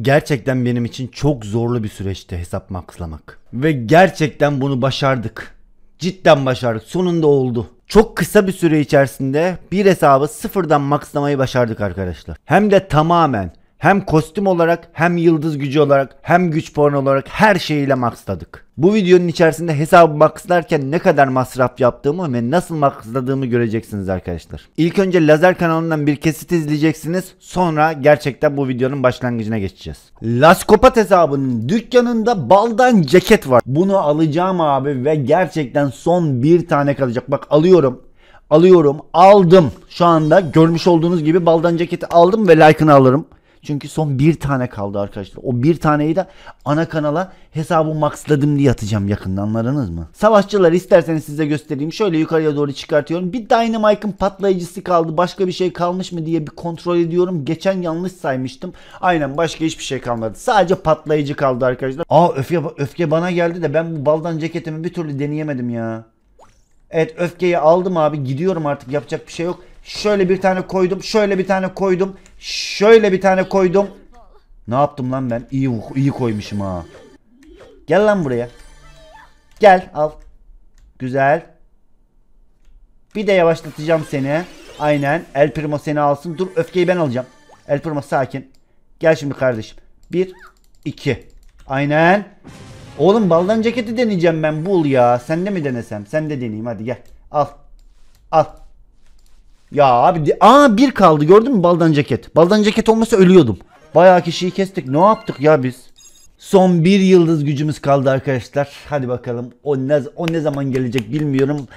Gerçekten benim için çok zorlu bir süreçti hesap makslamak. Ve gerçekten bunu başardık. Cidden başardık. Sonunda oldu. Çok kısa bir süre içerisinde bir hesabı sıfırdan makslamayı başardık arkadaşlar. Hem de tamamen hem kostüm olarak hem yıldız gücü olarak hem güç puanı olarak her şeyiyle maxladık. Bu videonun içerisinde hesabı maxlarken ne kadar masraf yaptığımı ve nasıl maxladığımı göreceksiniz arkadaşlar. İlk önce lazer kanalından bir kesit izleyeceksiniz. Sonra gerçekten bu videonun başlangıcına geçeceğiz. Laskopat hesabının dükkanında baldan ceket var. Bunu alacağım abi ve gerçekten son bir tane kalacak. Bak alıyorum alıyorum aldım şu anda görmüş olduğunuz gibi baldan ceketi aldım ve like'ını alırım çünkü son bir tane kaldı arkadaşlar. O bir taneyi de ana kanala hesabı maxladım diye atacağım yakında anladınız mı? Savaşçılar isterseniz size göstereyim. Şöyle yukarıya doğru çıkartıyorum. Bir Dynamike'ın patlayıcısı kaldı. Başka bir şey kalmış mı diye bir kontrol ediyorum. Geçen yanlış saymıştım. Aynen başka hiçbir şey kalmadı. Sadece patlayıcı kaldı arkadaşlar. Aa öfke, öfke bana geldi de ben bu baldan ceketimi bir türlü deneyemedim ya. Evet öfkeyi aldım abi. Gidiyorum artık yapacak bir şey yok. Şöyle bir tane koydum. Şöyle bir tane koydum. Şöyle bir tane koydum. Ne yaptım lan ben? İyi, iyi koymuşum ha. Gel lan buraya. Gel al. Güzel. Bir de yavaşlatacağım seni. Aynen. El Primo seni alsın. Dur öfkeyi ben alacağım. El Primo sakin. Gel şimdi kardeşim. Bir, iki. Aynen. Oğlum baldan ceketi deneyeceğim ben. Bul ya. Sen de mi denesem? Sen de deneyeyim hadi gel. Al. Al. Ya abi aa bir kaldı gördün mü baldan ceket. Baldan ceket olmasa ölüyordum. Bayağı kişiyi kestik. Ne yaptık ya biz? Son bir yıldız gücümüz kaldı arkadaşlar. Hadi bakalım o ne, o ne zaman gelecek bilmiyorum.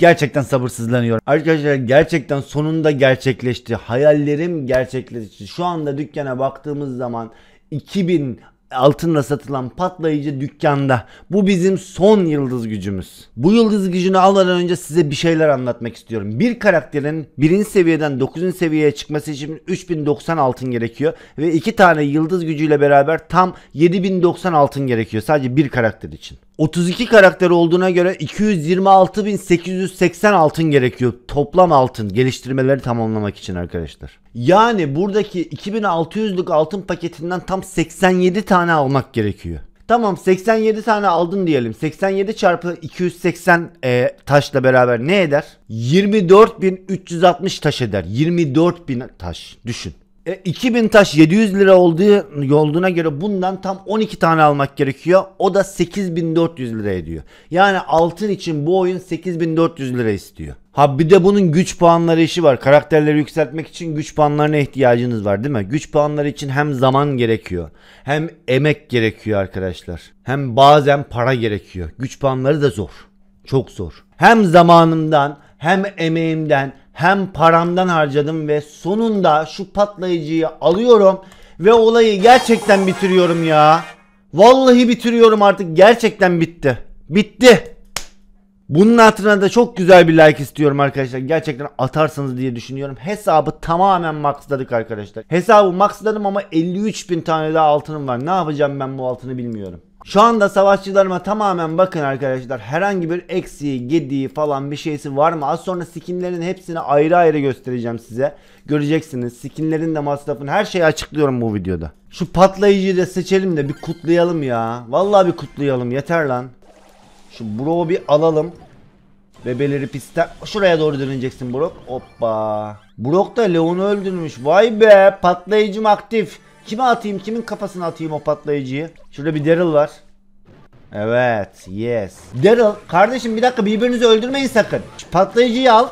Gerçekten sabırsızlanıyorum. Arkadaşlar gerçekten sonunda gerçekleşti. Hayallerim gerçekleşti. Şu anda dükkana baktığımız zaman 2000 altınla satılan patlayıcı dükkanda. Bu bizim son yıldız gücümüz. Bu yıldız gücünü almadan önce size bir şeyler anlatmak istiyorum. Bir karakterin birinci seviyeden 9. seviyeye çıkması için 3090 altın gerekiyor. Ve iki tane yıldız gücüyle beraber tam 7090 altın gerekiyor sadece bir karakter için. 32 karakter olduğuna göre 226.880 altın gerekiyor. Toplam altın geliştirmeleri tamamlamak için arkadaşlar. Yani buradaki 2600'lük altın paketinden tam 87 tane almak gerekiyor. Tamam 87 tane aldın diyelim. 87 çarpı 280 e, taşla beraber ne eder? 24.360 taş eder. 24.000 taş düşün. E, 2000 taş 700 lira olduğu olduğuna göre bundan tam 12 tane almak gerekiyor. O da 8400 lira ediyor. Yani altın için bu oyun 8400 lira istiyor. Ha bir de bunun güç puanları işi var. Karakterleri yükseltmek için güç puanlarına ihtiyacınız var değil mi? Güç puanları için hem zaman gerekiyor. Hem emek gerekiyor arkadaşlar. Hem bazen para gerekiyor. Güç puanları da zor. Çok zor. Hem zamanımdan hem emeğimden hem paramdan harcadım ve sonunda şu patlayıcıyı alıyorum ve olayı gerçekten bitiriyorum ya. Vallahi bitiriyorum artık gerçekten bitti. Bitti. Bunun hatırına da çok güzel bir like istiyorum arkadaşlar. Gerçekten atarsınız diye düşünüyorum. Hesabı tamamen maxladık arkadaşlar. Hesabı maxladım ama 53 bin tane daha altınım var. Ne yapacağım ben bu altını bilmiyorum. Şu anda savaşçılarıma tamamen bakın arkadaşlar. Herhangi bir eksiği, gediği falan bir şeysi var mı? Az sonra skinlerin hepsini ayrı ayrı göstereceğim size. Göreceksiniz. Skinlerin de masrafını her şeyi açıklıyorum bu videoda. Şu patlayıcıyı da seçelim de bir kutlayalım ya. Vallahi bir kutlayalım yeter lan. Şu Bro'u bir alalım. Bebeleri pistten. Şuraya doğru döneceksin Brok. Hoppa. Brok da Leon'u öldürmüş. Vay be patlayıcım aktif. Kime atayım? Kimin kafasını atayım o patlayıcıyı? Şurada bir Daryl var. Evet. Yes. Daryl. Kardeşim bir dakika birbirinizi öldürmeyin sakın. Şu patlayıcıyı al.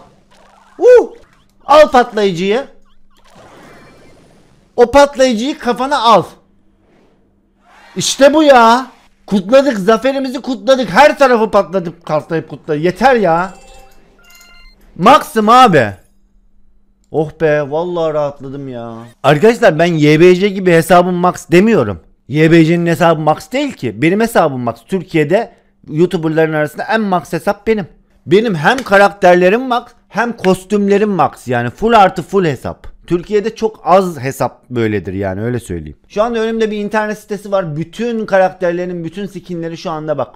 Uh! Al patlayıcıyı. O patlayıcıyı kafana al. İşte bu ya. Kutladık. Zaferimizi kutladık. Her tarafı patladık. Kalklayıp kutladık. Yeter ya. Maxim abi. Oh be vallahi rahatladım ya. Arkadaşlar ben YBC gibi hesabım max demiyorum. YBC'nin hesabı max değil ki. Benim hesabım max. Türkiye'de YouTuber'ların arasında en max hesap benim. Benim hem karakterlerim max hem kostümlerim max yani full artı full hesap. Türkiye'de çok az hesap böyledir yani öyle söyleyeyim. Şu anda önümde bir internet sitesi var. Bütün karakterlerin bütün skinleri şu anda bak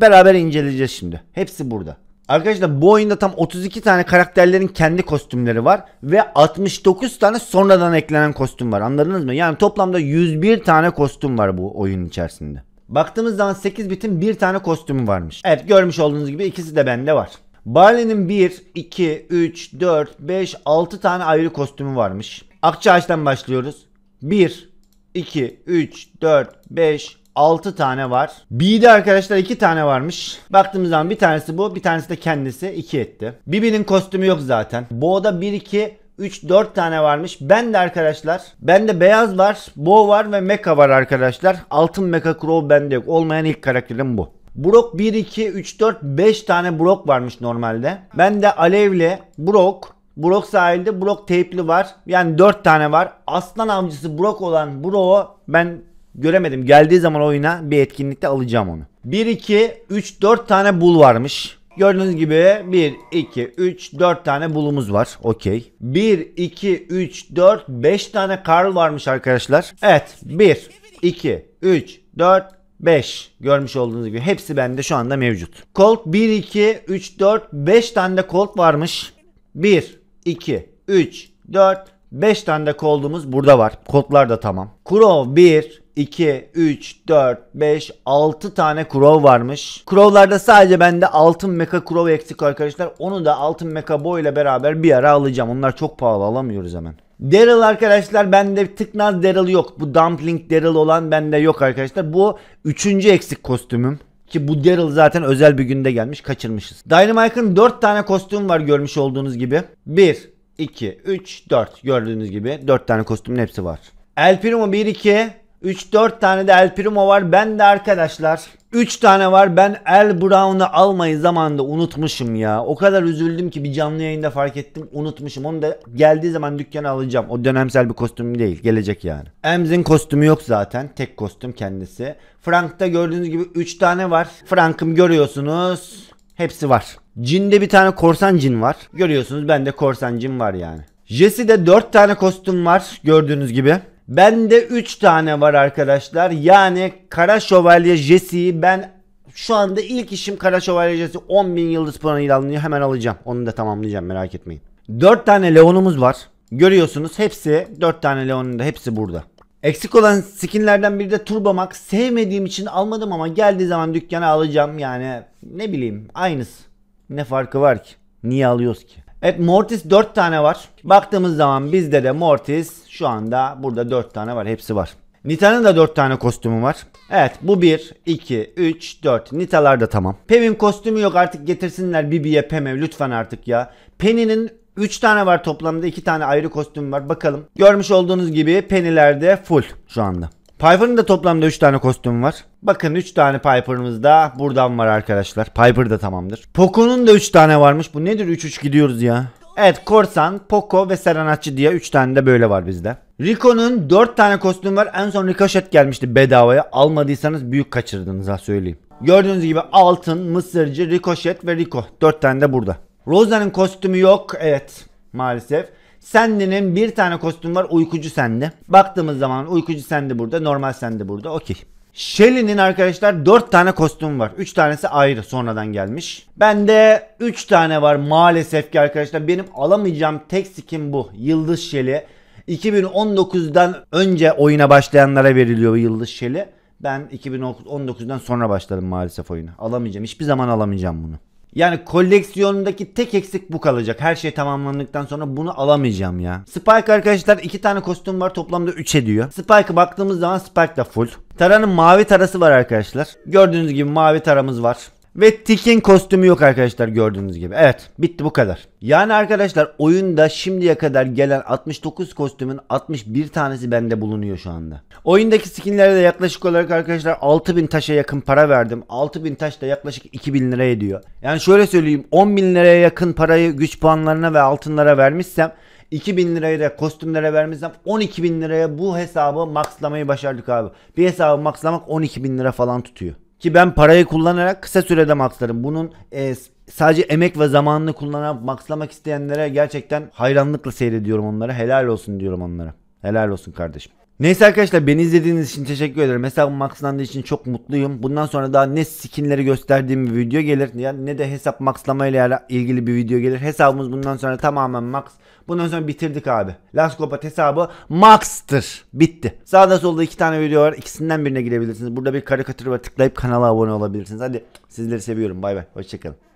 beraber inceleyeceğiz şimdi. Hepsi burada. Arkadaşlar bu oyunda tam 32 tane karakterlerin kendi kostümleri var ve 69 tane sonradan eklenen kostüm var anladınız mı? Yani toplamda 101 tane kostüm var bu oyun içerisinde. Baktığımız zaman 8 bitin bir tane kostümü varmış. Evet görmüş olduğunuz gibi ikisi de bende var. Barley'nin 1, 2, 3, 4, 5, 6 tane ayrı kostümü varmış. Akçaağaç'tan başlıyoruz. 1, 2, 3, 4, 5, 6 tane var. B'de arkadaşlar 2 tane varmış. Baktığımız zaman bir tanesi bu bir tanesi de kendisi 2 etti. Bibi'nin kostümü yok zaten. Bo'da 1 2 3 4 tane varmış. Ben de arkadaşlar ben de beyaz var, bo var ve mecha var arkadaşlar. Altın mecha crow bende yok. Olmayan ilk karakterim bu. Brok 1 2 3 4 5 tane Brok varmış normalde. Ben de alevli Brok Brok sahilde Brok teypli var. Yani 4 tane var. Aslan avcısı Brok olan Brok'u ben Göremedim. Geldiği zaman oyuna bir etkinlikte alacağım onu. 1, 2, 3, 4 tane bul varmış. Gördüğünüz gibi 1, 2, 3, 4 tane bulumuz var. Okey. 1, 2, 3, 4, 5 tane Karl varmış arkadaşlar. Evet. 1, 2, 3, 4, 5 görmüş olduğunuz gibi hepsi bende şu anda mevcut. Colt 1 2 3 4 5 tane de Colt varmış. 1 2 3 4 5 tane de Colt'umuz burada var. Colt'lar da tamam. Crow 1 2, 3, 4, 5, 6 tane crow varmış. Crow'larda sadece bende altın meka crow eksik arkadaşlar. Onu da altın meka boy ile beraber bir ara alacağım. Onlar çok pahalı alamıyoruz hemen. Daryl arkadaşlar bende tıknaz Daryl yok. Bu dumpling Daryl olan bende yok arkadaşlar. Bu üçüncü eksik kostümüm. Ki bu Daryl zaten özel bir günde gelmiş kaçırmışız. Dynamike'ın 4 tane kostüm var görmüş olduğunuz gibi. 1, 2, 3, 4 gördüğünüz gibi 4 tane kostümün hepsi var. El Primo 1, 2, 3-4 tane de El Primo var. Ben de arkadaşlar 3 tane var. Ben El Brown'u almayı zamanında unutmuşum ya. O kadar üzüldüm ki bir canlı yayında fark ettim. Unutmuşum. Onu da geldiği zaman dükkana alacağım. O dönemsel bir kostüm değil. Gelecek yani. Emz'in kostümü yok zaten. Tek kostüm kendisi. Frank'ta gördüğünüz gibi 3 tane var. Frank'ım görüyorsunuz. Hepsi var. Cin'de bir tane korsan cin var. Görüyorsunuz bende korsan cin var yani. Jesse'de 4 tane kostüm var gördüğünüz gibi. Bende 3 tane var arkadaşlar. Yani Kara Şövalye Jesse'yi ben şu anda ilk işim Kara Şövalye Jesse 10.000 yıldız puanıyla alınıyor. Hemen alacağım. Onu da tamamlayacağım merak etmeyin. 4 tane Leon'umuz var. Görüyorsunuz hepsi 4 tane Leon'un da hepsi burada. Eksik olan skinlerden biri de Turbo Sevmediğim için almadım ama geldiği zaman dükkana alacağım yani ne bileyim aynısı. Ne farkı var ki? Niye alıyoruz ki? Evet Mortis 4 tane var. Baktığımız zaman bizde de Mortis şu anda burada 4 tane var. Hepsi var. Nita'nın da 4 tane kostümü var. Evet bu 1, 2, 3, 4. Nita'lar da tamam. Pem'in kostümü yok artık getirsinler Bibi'ye Pem'e lütfen artık ya. Penny'nin 3 tane var toplamda 2 tane ayrı kostüm var bakalım. Görmüş olduğunuz gibi penilerde full şu anda. Piper'ın da toplamda 3 tane kostümü var. Bakın 3 tane Piper'ımız da buradan var arkadaşlar. Piper da tamamdır. Poco'nun da 3 tane varmış. Bu nedir 3-3 gidiyoruz ya. Evet Korsan, Poco ve Serenatçı diye 3 tane de böyle var bizde. Rico'nun 4 tane kostüm var. En son Ricochet gelmişti bedavaya. Almadıysanız büyük kaçırdınız ha söyleyeyim. Gördüğünüz gibi altın, mısırcı, Ricochet ve Rico. 4 tane de burada. Rosa'nın kostümü yok. Evet maalesef. Sendi'nin bir tane kostüm var uykucu Sendi. Baktığımız zaman uykucu Sendi burada normal Sendi burada okey. Shelly'nin arkadaşlar 4 tane kostüm var. 3 tanesi ayrı sonradan gelmiş. Bende 3 tane var maalesef ki arkadaşlar. Benim alamayacağım tek skin bu. Yıldız Shelly. 2019'dan önce oyuna başlayanlara veriliyor bu Yıldız Shelly. Ben 2019'dan sonra başladım maalesef oyuna. Alamayacağım. Hiçbir zaman alamayacağım bunu. Yani koleksiyonundaki tek eksik bu kalacak. Her şey tamamlandıktan sonra bunu alamayacağım ya. Spike arkadaşlar iki tane kostüm var toplamda 3 ediyor. Spike'a baktığımız zaman Spike da full. Taranın mavi tarası var arkadaşlar. Gördüğünüz gibi mavi taramız var. Ve Tick'in kostümü yok arkadaşlar gördüğünüz gibi. Evet bitti bu kadar. Yani arkadaşlar oyunda şimdiye kadar gelen 69 kostümün 61 tanesi bende bulunuyor şu anda. Oyundaki skinlere de yaklaşık olarak arkadaşlar 6000 taşa yakın para verdim. 6000 taş da yaklaşık 2000 lira ediyor. Yani şöyle söyleyeyim 10.000 liraya yakın parayı güç puanlarına ve altınlara vermişsem 2000 lirayı da kostümlere vermişsem 12.000 liraya bu hesabı maxlamayı başardık abi. Bir hesabı maxlamak 12.000 lira falan tutuyor. Ki ben parayı kullanarak kısa sürede makslarım. Bunun e, sadece emek ve zamanını kullanarak makslamak isteyenlere gerçekten hayranlıkla seyrediyorum onlara. Helal olsun diyorum onlara. Helal olsun kardeşim. Neyse arkadaşlar beni izlediğiniz için teşekkür ederim. Hesabım maxlandığı için çok mutluyum. Bundan sonra daha ne skinleri gösterdiğim bir video gelir yani ne de hesap ile ilgili bir video gelir. Hesabımız bundan sonra tamamen max. Bundan sonra bitirdik abi. Last Copat hesabı max'tır. Bitti. Sağda solda iki tane video var. İkisinden birine girebilirsiniz. Burada bir karikatür var. Tıklayıp kanala abone olabilirsiniz. Hadi sizleri seviyorum. Bay bay. Hoşçakalın.